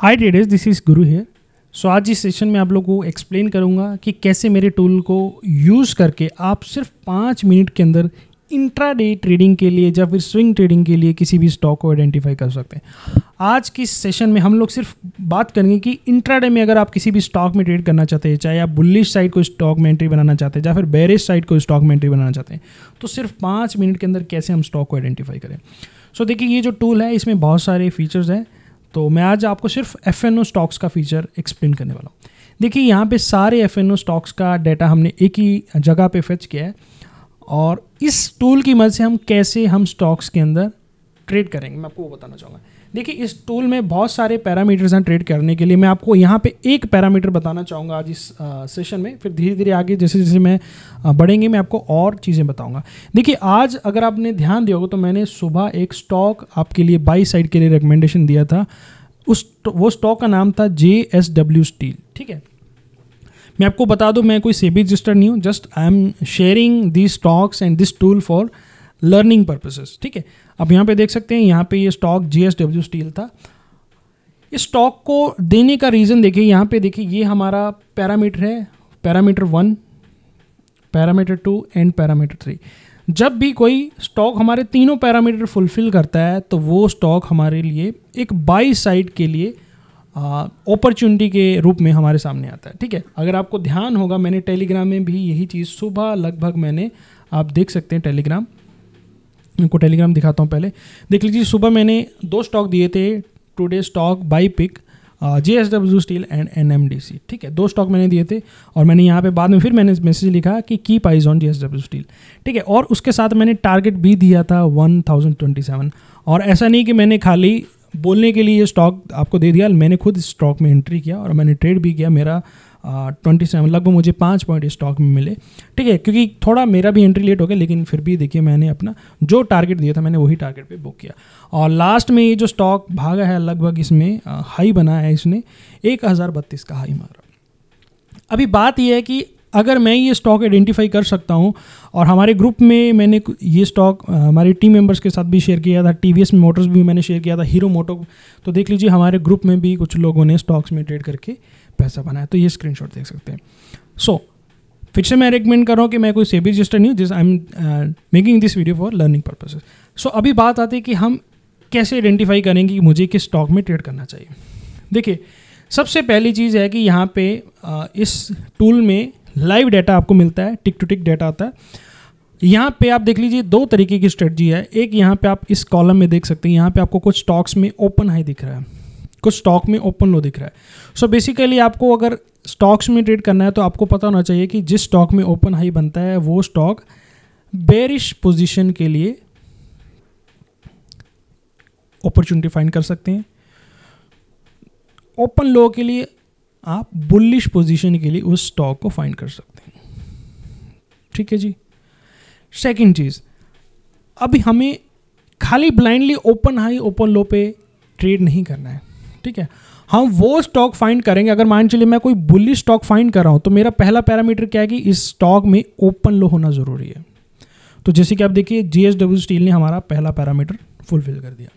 hi traders this is Guru here so आज इस session में आप लोगों को एक्सप्लेन करूंगा कि कैसे मेरे टूल को यूज़ करके आप सिर्फ पाँच मिनट के अंदर इंट्रा डे ट्रेडिंग के लिए या फिर स्विंग ट्रेडिंग के लिए किसी भी स्टॉक को आइडेंटिफाई कर सकते हैं आज की सेशन में हम लोग सिर्फ बात करेंगे कि इंट्रा डे में अगर आप किसी भी स्टॉक में ट्रेड करना चाहते हैं चाहे आप बुलिश साइड को स्टॉक में एंट्री बनाना चाहते हैं या फिर बेरिश साइड को स्टॉक में एंट्री बनाना चाहते हैं तो सिर्फ पाँच मिनट के अंदर कैसे हम स्टॉक को आइडेंटिफाई करें सो देखिए ये जो टूल है इसमें बहुत सारे फीचर्स हैं तो मैं आज आपको सिर्फ एफ एन ओ स्टॉक्स का फीचर एक्सप्लेन करने वाला हूँ देखिए यहाँ पे सारे एफ एन ओ स्टॉक्स का डाटा हमने एक ही जगह पे फेच किया है और इस टूल की मदद से हम कैसे हम स्टॉक्स के अंदर ट्रेड करेंगे मैं आपको वो बताना चाहूँगा देखिए इस टूल में बहुत सारे पैरामीटर्स हैं ट्रेड करने के लिए मैं आपको यहाँ पे एक पैरामीटर बताना चाहूँगा आज इस सेशन में फिर धीरे धीरे आगे जैसे जैसे मैं बढ़ेंगे मैं आपको और चीज़ें बताऊँगा देखिए आज अगर आपने ध्यान दिया होगा तो मैंने सुबह एक स्टॉक आपके लिए बाई साइड के लिए रिकमेंडेशन दिया था उस वो स्टॉक का नाम था जे एस डब्ल्यू स्टील ठीक है मैं आपको बता दूं मैं कोई सेबी रजिस्टर नहीं हूँ just I am sharing this stocks and this tool for learning purposes ठीक है अब यहाँ पे देख सकते हैं यहाँ पे ये स्टॉक जीएसडब्ल्यू स्टील था इस स्टॉक को देने का रीज़न देखिए यहाँ पे देखिए ये हमारा पैरामीटर है parameter one parameter two and parameter three जब भी कोई स्टॉक हमारे तीनों पैरामीटर फुलफिल करता है तो वो स्टॉक हमारे लिए एक बाई साइड के लिए अपॉर्चुनिटी के रूप में हमारे सामने आता है ठीक है अगर आपको ध्यान होगा मैंने टेलीग्राम में भी यही चीज़ सुबह लगभग मैंने आप देख सकते हैं टेलीग्राम इनको टेलीग्राम दिखाता हूँ पहले देख लीजिए सुबह मैंने दो स्टॉक दिए थे today stock buy pick J S W steel and N M D C ठीक है दो स्टॉक मैंने दिए थे और मैंने यहाँ पे बाद में फिर मैंने मैसेज लिखा कि की पाइज on J S W steel ठीक है और उसके साथ मैंने टारगेट भी दिया था वन थाउजेंड ट्वेंटी सेवन और ऐसा नहीं कि मैंने खाली बोलने के लिए ये स्टॉक आपको दे दिया मैंने खुद इस स्टॉक में एंट्री किया और मैंने ट्रेड भी किया मेरा ट्वेंटी सेवन लगभग मुझे पाँच पॉइंट स्टॉक में मिले ठीक है क्योंकि थोड़ा मेरा भी एंट्री लेट हो गया लेकिन फिर भी देखिए मैंने अपना जो टारगेट दिया था मैंने वही टारगेट पे बुक किया और लास्ट में ये जो स्टॉक भागा है लगभग इसमें हाई बना है इसने एक हज़ार बत्तीस का हाई मारा अभी बात यह है कि अगर मैं ये स्टॉक आइडेंटिफाई कर सकता हूँ और हमारे ग्रुप में मैंने ये स्टॉक हमारे टीम मेंबर्स के साथ भी शेयर किया था टी वी एस मोटर्स भी मैंने शेयर किया था हीरो मोटो तो देख लीजिए हमारे ग्रुप में भी कुछ लोगों ने स्टॉक्स में ट्रेड करके पैसा बनाया तो ये स्क्रीन देख सकते हैं सो so, फिर से मैं रिकमेंड कर रहा हूँ कि मैं कोई सेबी रजिस्टर नहीं हूँ जिस I am making this video for learning purposes so अभी बात आती है कि हम कैसे आइडेंटिफाई करेंगे कि मुझे किस स्टॉक में ट्रेड करना चाहिए देखिए सबसे पहली चीज़ है कि यहाँ पे uh, इस टूल में लाइव डाटा आपको मिलता है टिक टू टिक डाटा आता है यहाँ पे आप देख लीजिए दो तरीके की स्ट्रेटजी है एक यहाँ पे आप इस कॉलम में देख सकते हैं यहाँ पे आपको कुछ स्टॉक्स में ओपन हाई दिख रहा है कुछ स्टॉक में ओपन लो दिख रहा है सो so बेसिकली आपको अगर स्टॉक्स में ट्रेड करना है तो आपको पता होना चाहिए कि जिस स्टॉक में ओपन हाई बनता है वो स्टॉक बेरिश पोजीशन के लिए अपॉर्चुनिटी फाइंड कर सकते हैं ओपन लो के लिए आप बुलिश पोजीशन के लिए उस स्टॉक को फाइंड कर सकते हैं ठीक है जी सेकंड चीज़ अभी हमें खाली blindly open high open low पे ट्रेड नहीं करना है ठीक है हम वो स्टॉक फाइंड करेंगे अगर मान चलिए मैं कोई बुली स्टॉक फाइंड कर रहा हूँ तो मेरा पहला पैरामीटर क्या है कि इस स्टॉक में ओपन लो होना ज़रूरी है तो जैसे कि आप देखिए जीएसडब्ल्यू स्टील ने हमारा पहला पैरामीटर फुलफिल कर दिया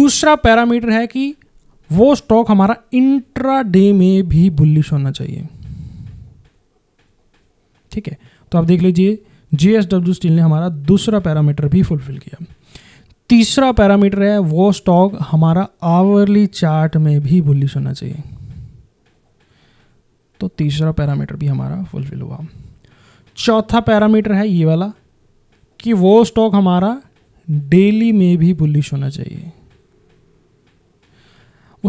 दूसरा पैरामीटर है कि वो स्टॉक हमारा इंट्रा डे में भी बुलिश होना चाहिए ठीक है तो आप देख लीजिए जीएसडब्ल्यू स्टील ने हमारा दूसरा पैरामीटर भी फुलफिल किया तीसरा पैरामीटर है वो स्टॉक हमारा आवरली चार्ट में भी बुलिश होना चाहिए तो तीसरा पैरामीटर भी हमारा फुलफिल हुआ चौथा पैरामीटर है ये वाला कि वो स्टॉक हमारा डेली में भी बुलिश होना चाहिए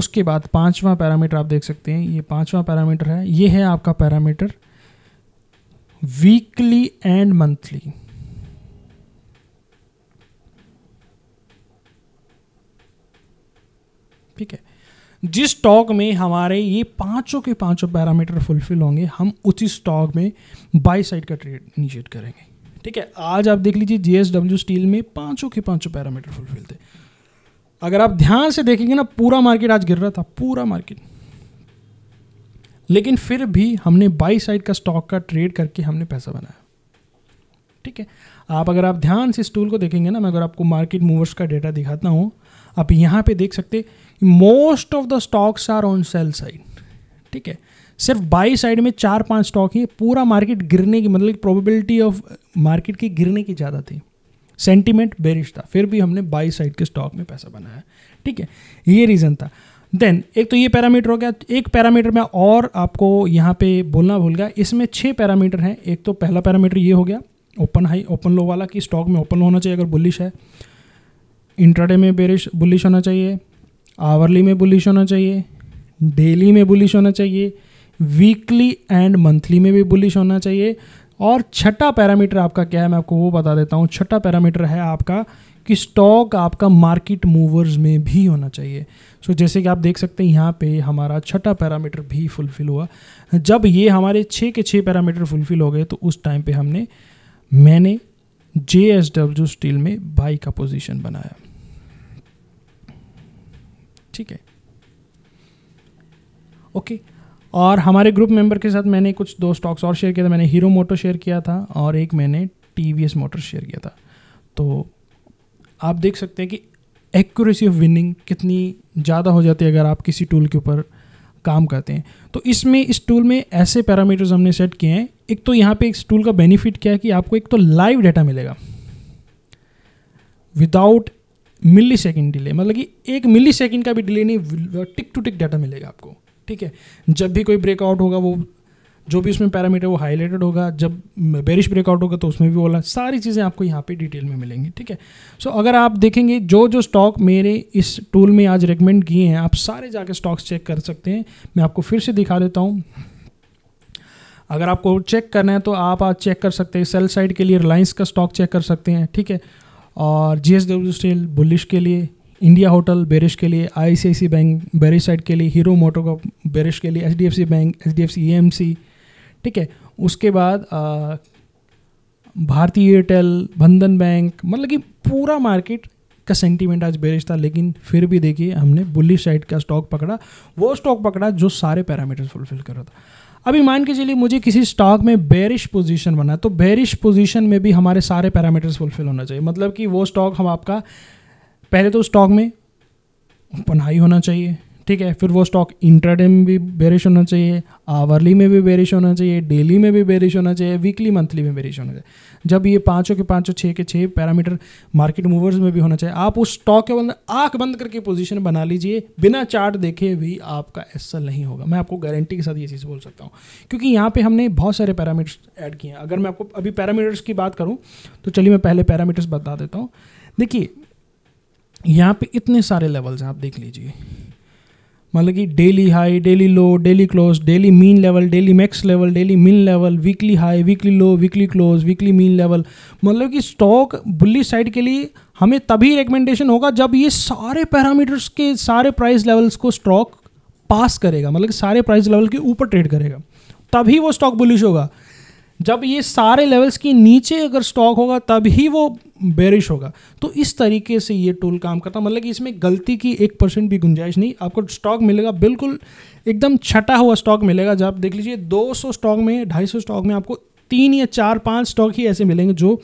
उसके बाद पांचवा पैरामीटर आप देख सकते हैं ये पांचवा पैरामीटर है ये है आपका पैरामीटर वीकली एंड मंथली ठीक है जिस स्टॉक में हमारे ये पांचों के पांचों पैरामीटर फुलफिल होंगे हम उसी स्टॉक में बाई साइड का ट्रेड इनिशिएट करेंगे ठीक है आज आप देख लीजिए जीएसडब्ल्यू स्टील में पांचों के पांचों पैरामीटर फुलफिल थे अगर आप ध्यान से देखेंगे ना पूरा मार्केट आज गिर रहा था पूरा मार्केट लेकिन फिर भी हमने बाई साइड का स्टॉक का ट्रेड करके हमने पैसा बनाया ठीक है आप अगर आप ध्यान से स्टूल को देखेंगे ना मैं अगर आपको मार्केट मूवर्स का डेटा दिखाता हूँ आप यहाँ पे देख सकते most of the stocks are on sell side ठीक है सिर्फ बाई साइड में चार पांच स्टॉक ही पूरा मार्केट गिरने की मतलब प्रोबेबिलिटी ऑफ मार्केट की गिरने की ज़्यादा थी सेंटिमेंट बेरिश था फिर भी हमने बाई साइड के स्टॉक में पैसा बनाया ठीक है ये रीज़न था देन एक तो ये पैरामीटर हो गया एक पैरामीटर में और आपको यहाँ पे बोलना भूल गया इसमें छः पैरामीटर हैं एक तो पहला पैरामीटर ये हो गया ओपन हाई ओपन लो वाला कि स्टॉक में ओपन होना चाहिए अगर बुलिश है इंट्राडे में बेरिश बुलिश होना चाहिए आवरली में बुलिश होना चाहिए डेली में बुलिश होना चाहिए वीकली एंड मंथली में भी बुलिश होना चाहिए और छठा पैरामीटर आपका क्या है मैं आपको वो बता देता हूँ छठा पैरामीटर है आपका कि स्टॉक आपका मार्केट मूवर्स में भी होना चाहिए सो so, जैसे कि आप देख सकते हैं यहाँ पे हमारा छठा पैरामीटर भी फुलफ़िल हुआ जब ये हमारे छः के छः पैरामीटर फुलफ़िल हो गए तो उस टाइम पे हमने मैंने जे एस डब्ल्यू स्टील में बाई का पोजीशन बनाया ठीक है ओके और हमारे ग्रुप मेंबर के साथ मैंने कुछ दो स्टॉक्स और शेयर किया था मैंने हीरो मोटो शेयर किया था और एक मैंने T V S motor share किया था तो आप देख सकते हैं कि एक्यूरेसी ऑफ विनिंग कितनी ज़्यादा हो जाती है अगर आप किसी टूल के ऊपर काम करते हैं तो इसमें इस टूल में ऐसे पैरामीटर्स हमने सेट किए हैं एक तो यहाँ पे इस टूल का बेनिफिट क्या है कि आपको एक तो लाइव डाटा मिलेगा विदाउट मिली सेकेंड डिले मतलब कि एक मिली सेकेंड का भी डिले नहीं टिक टू टिक डाटा मिलेगा आपको ठीक है जब भी कोई ब्रेकआउट होगा वो जो भी उसमें पैरामीटर वो हाईलाइटेड होगा जब बेरिश ब्रेकआउट होगा तो उसमें भी बोला सारी चीज़ें आपको यहाँ पे डिटेल में मिलेंगी ठीक है सो so, अगर आप देखेंगे जो जो स्टॉक मेरे इस टूल में आज रिकमेंड किए हैं आप सारे जाके स्टॉक्स चेक कर सकते हैं मैं आपको फिर से दिखा देता हूँ अगर आपको चेक करना है तो आप आज चेक कर सकते हैं सेल साइड के लिए रिलायंस का स्टॉक चेक कर सकते हैं ठीक है और G S W steel bullish के लिए इंडिया होटल बेरिश के लिए I I C C bank bearish side के लिए हीरो मोटो का बेरिश के लिए H D F C bank H D F C E M C ठीक है उसके बाद भारतीय एयरटेल बंधन बैंक मतलब कि पूरा मार्केट का सेंटीमेंट आज बेरिश था लेकिन फिर भी देखिए हमने बुलिश साइड का स्टॉक पकड़ा वो स्टॉक पकड़ा जो सारे पैरामीटर्स फुलफिल कर रहा था अभी मान के चलिए मुझे किसी स्टॉक में बेरिश पोजीशन बना तो बेरिश पोजीशन में भी हमारे सारे पैरामीटर्स फुलफिल होना चाहिए मतलब कि वो स्टॉक हम आपका पहले तो स्टॉक में पनाही होना चाहिए ठीक है फिर वो स्टॉक इंट्राडे में भी बेरिश होना चाहिए आवरली में भी बेरिश होना चाहिए डेली में भी बेरिश होना चाहिए वीकली मंथली में बेरिश होना चाहिए जब ये पाँचों के पाँचों छः के छः पैरामीटर मार्केट मूवर्स में भी होना चाहिए आप उस स्टॉक के अंदर आँख बंद करके पोजीशन बना लीजिए बिना चार्ट देखे भी आपका ऐसा नहीं होगा मैं आपको गारंटी के साथ ये चीज़ बोल सकता हूँ क्योंकि यहाँ पर हमने बहुत सारे पैरामीटर्स ऐड किए हैं अगर मैं आपको अभी पैरामीटर्स की बात करूँ तो चलिए मैं पहले पैरामीटर्स बता देता हूँ देखिए यहाँ पे इतने सारे लेवल्स हैं आप देख लीजिए मतलब कि daily high daily low daily close daily mean level daily max level daily mean level weekly high weekly low weekly close weekly mean level मतलब कि स्टॉक बुलिश साइड के लिए हमें तभी रिकमेंडेशन होगा जब ये सारे पैरामीटर्स के सारे प्राइस लेवल्स को स्टॉक पास करेगा मतलब कि सारे प्राइस लेवल के ऊपर ट्रेड करेगा तभी वो स्टॉक बुलिश होगा जब ये सारे लेवल्स के नीचे अगर स्टॉक होगा तब ही वो बेरिश होगा तो इस तरीके से ये टूल काम करता मतलब कि इसमें गलती की एक परसेंट भी गुंजाइश नहीं आपको स्टॉक मिलेगा बिल्कुल एकदम छटा हुआ स्टॉक मिलेगा जब देख लीजिए 200 स्टॉक में 250 स्टॉक में आपको तीन या चार पाँच स्टॉक ही ऐसे मिलेंगे जो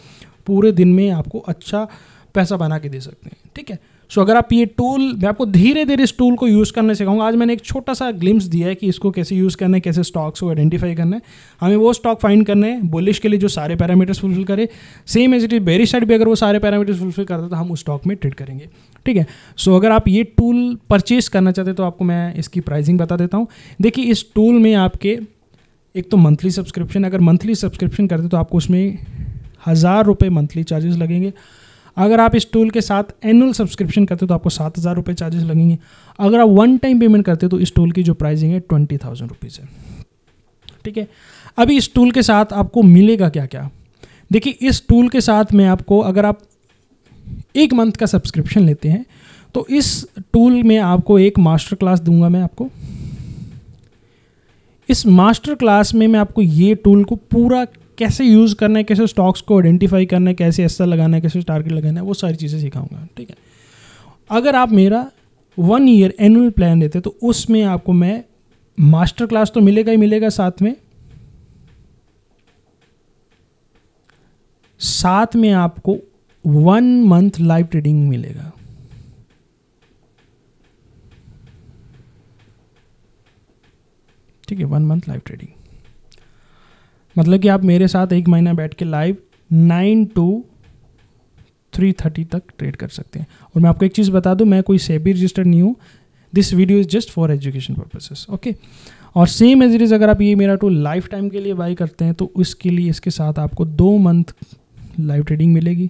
पूरे दिन में आपको अच्छा पैसा बना के दे सकते हैं ठीक है सो so, अगर आप ये टूल मैं आपको धीरे धीरे इस टूल को यूज़ करने सिखाऊंगा आज मैंने एक छोटा सा ग्लिम्स दिया है कि इसको कैसे यूज़ करना है कैसे स्टॉक्स को आइडेंटिफाई करना है हमें वो स्टॉक फाइंड करने हैं बुलिश के लिए जो सारे पैरामीटर्स फुलफिल करे same as it is bearish side भी अगर वो सारे पैरामीटर्स फुलफिल करता तो हम उस स्टॉक में ट्रेड करेंगे ठीक है सो so, अगर आप ये टूल परचेस करना चाहते तो आपको मैं इसकी प्राइसिंग बता देता हूँ देखिए इस टूल में आपके एक तो मंथली सब्सक्रिप्शन अगर मंथली सब्सक्रिप्शन करते तो आपको उसमें हज़ार रुपये मंथली चार्जेस लगेंगे अगर आप इस टूल के साथ एनुअल सब्सक्रिप्शन करते हो तो आपको सात हज़ार रुपये चार्जेस लगेंगे अगर आप वन टाइम पेमेंट करते हो तो इस टूल की जो प्राइसिंग है ट्वेंटी थाउजेंड रुपीज़ है ठीक है अभी इस टूल के साथ आपको मिलेगा क्या क्या देखिए इस टूल के साथ में आपको अगर आप एक मंथ का सब्सक्रिप्शन लेते हैं तो इस टूल में आपको एक मास्टर क्लास दूंगा मैं आपको इस मास्टर क्लास में मैं आपको ये टूल को पूरा कैसे यूज़ करना है कैसे स्टॉक्स को आइडेंटिफाई करना है कैसे ऐसा लगाना है कैसे टारगेट लगाना है वो सारी चीज़ें सिखाऊंगा ठीक है अगर आप मेरा वन ईयर एनुअल प्लान देते तो उसमें आपको मैं मास्टर क्लास तो मिलेगा ही मिलेगा साथ में साथ में आपको वन मंथ लाइव ट्रेडिंग मिलेगा ठीक है वन मंथ लाइव ट्रेडिंग मतलब कि आप मेरे साथ एक महीना बैठ के live nine to three thirty तक ट्रेड कर सकते हैं और मैं आपको एक चीज़ बता दूं मैं कोई सेबी रजिस्टर नहीं हूँ this video is just for education purposes okay और सेम एज इट इज़ अगर आप ये मेरा टू लाइफ टाइम के लिए बाई करते हैं तो उसके लिए इसके साथ आपको दो मंथ लाइव ट्रेडिंग मिलेगी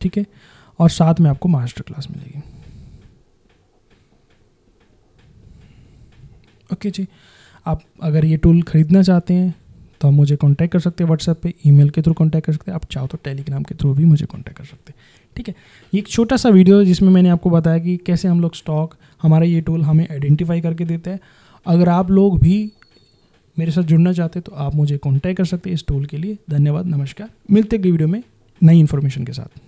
ठीक है और साथ में आपको मास्टर क्लास मिलेगी ओके okay जी आप अगर ये टूल ख़रीदना चाहते हैं तो आप मुझे कॉन्टैक्ट कर सकते हैं व्हाट्सएप पे ई के थ्रू कॉन्टैक्ट कर सकते हैं आप चाहो तो टेलीग्राम के थ्रू भी मुझे कॉन्टैक्ट कर सकते हैं ठीक है ये एक छोटा सा वीडियो है जिसमें मैंने आपको बताया कि कैसे हम लोग स्टॉक हमारा ये टूल हमें आइडेंटिफाई करके देते हैं अगर आप लोग भी मेरे साथ जुड़ना चाहते तो आप मुझे कॉन्टैक्ट कर सकते हैं इस टूल के लिए धन्यवाद नमस्कार मिलते हैं वीडियो में नई इन्फॉर्मेशन के साथ